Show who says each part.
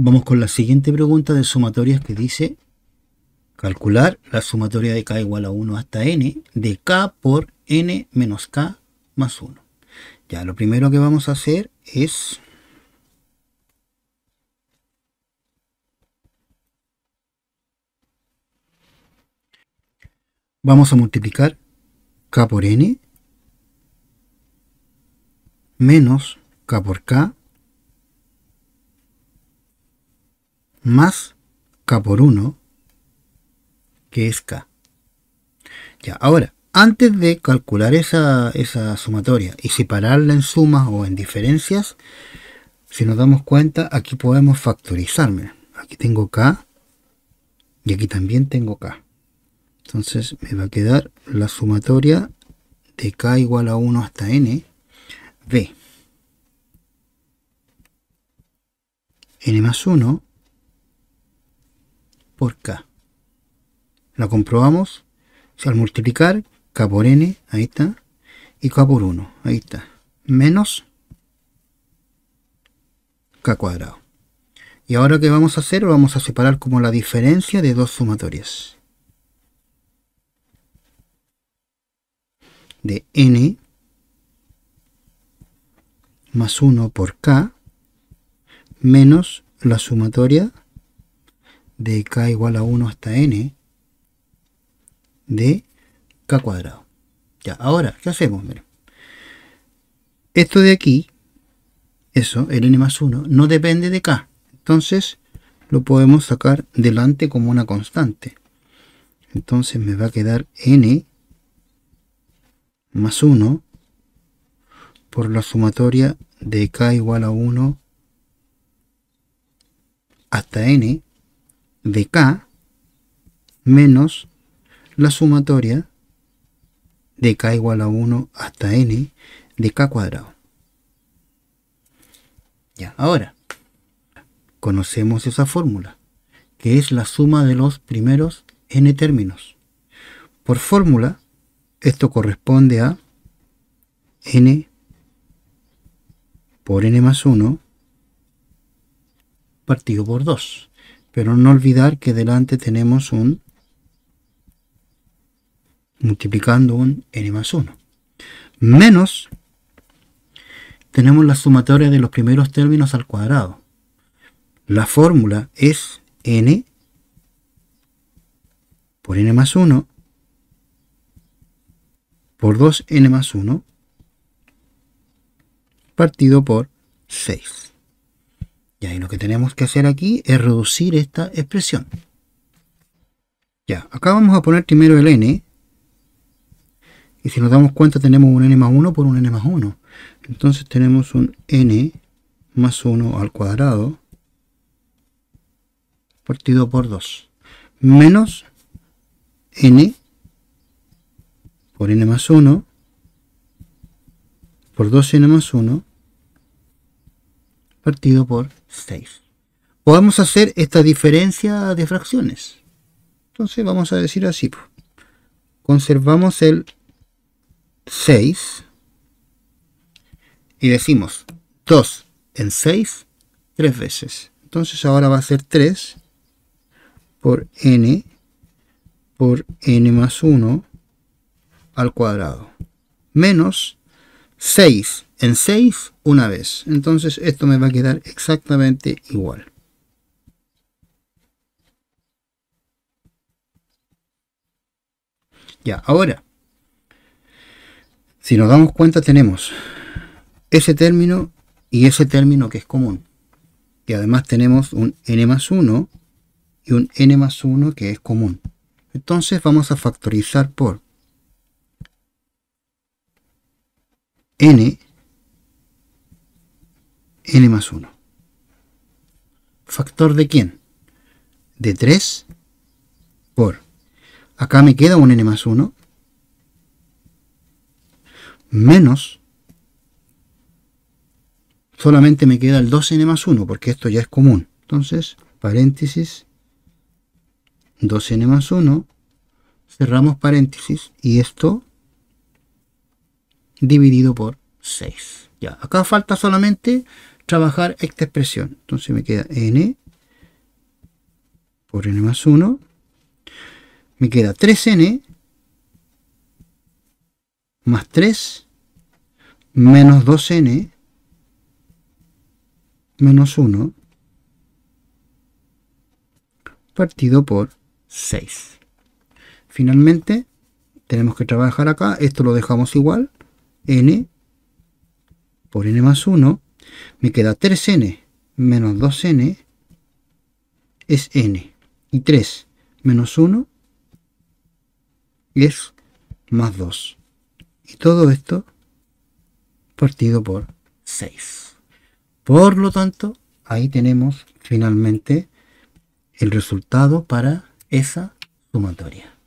Speaker 1: Vamos con la siguiente pregunta de sumatorias que dice calcular la sumatoria de k igual a 1 hasta n de k por n menos k más 1. Ya, lo primero que vamos a hacer es... Vamos a multiplicar k por n menos k por k más K por 1, que es K. Ya, ahora, antes de calcular esa, sumatoria y separarla en sumas o en diferencias, si nos damos cuenta, aquí podemos factorizarme, aquí tengo K y aquí también tengo K. Entonces me va a quedar la sumatoria de K igual a 1 hasta N b. N más 1 por K. La comprobamos. Si al multiplicar K por N, ahí está. Y K por 1, ahí está. Menos K cuadrado. Y ahora que vamos a hacer, vamos a separar como la diferencia de dos sumatorias. De N más 1 por K menos la sumatoria de k igual a 1 hasta n de k cuadrado. Ya, ahora, ¿qué hacemos? Esto de aquí, eso, el n más 1, no depende de k. Entonces, lo podemos sacar delante como una constante. Entonces me va a quedar n más 1 por la sumatoria de k igual a 1 hasta n de K menos la sumatoria de K igual a 1 hasta N de K cuadrado. Ya, ahora, conocemos esa fórmula, que es la suma de los primeros N términos. Por fórmula, esto corresponde a N por N más 1 partido por 2 pero no olvidar que delante tenemos un multiplicando un n más 1 menos tenemos la sumatoria de los primeros términos al cuadrado la fórmula es n por n más 1 por 2n más 1 partido por 6 ya, y lo que tenemos que hacer aquí es reducir esta expresión. Ya, acá vamos a poner primero el n. Y si nos damos cuenta tenemos un n más 1 por un n más 1. Entonces tenemos un n más 1 al cuadrado partido por 2 menos n por n más 1 por 2n más 1 partido por 6. Podemos hacer esta diferencia de fracciones. Entonces vamos a decir así. Conservamos el 6 y decimos 2 en 6 tres veces. Entonces ahora va a ser 3 por n por n más 1 al cuadrado menos 6 en 6 una vez. Entonces esto me va a quedar exactamente igual. Ya, ahora, si nos damos cuenta tenemos ese término y ese término que es común. Y además tenemos un n más 1 y un n más 1 que es común. Entonces vamos a factorizar por n n más 1. ¿Factor de quién? De 3 por... Acá me queda un n más 1 menos... Solamente me queda el 2n más 1 porque esto ya es común. Entonces, paréntesis, 2n más 1, cerramos paréntesis y esto dividido por 6. Ya, acá falta solamente trabajar esta expresión. Entonces me queda n por n más 1. Me queda 3n más 3 menos 2n menos 1 partido por 6. Finalmente, tenemos que trabajar acá. Esto lo dejamos igual. n por n más 1 me queda 3n menos 2n es n. Y 3 menos 1 es más 2. Y todo esto partido por 6. Por lo tanto, ahí tenemos finalmente el resultado para esa sumatoria.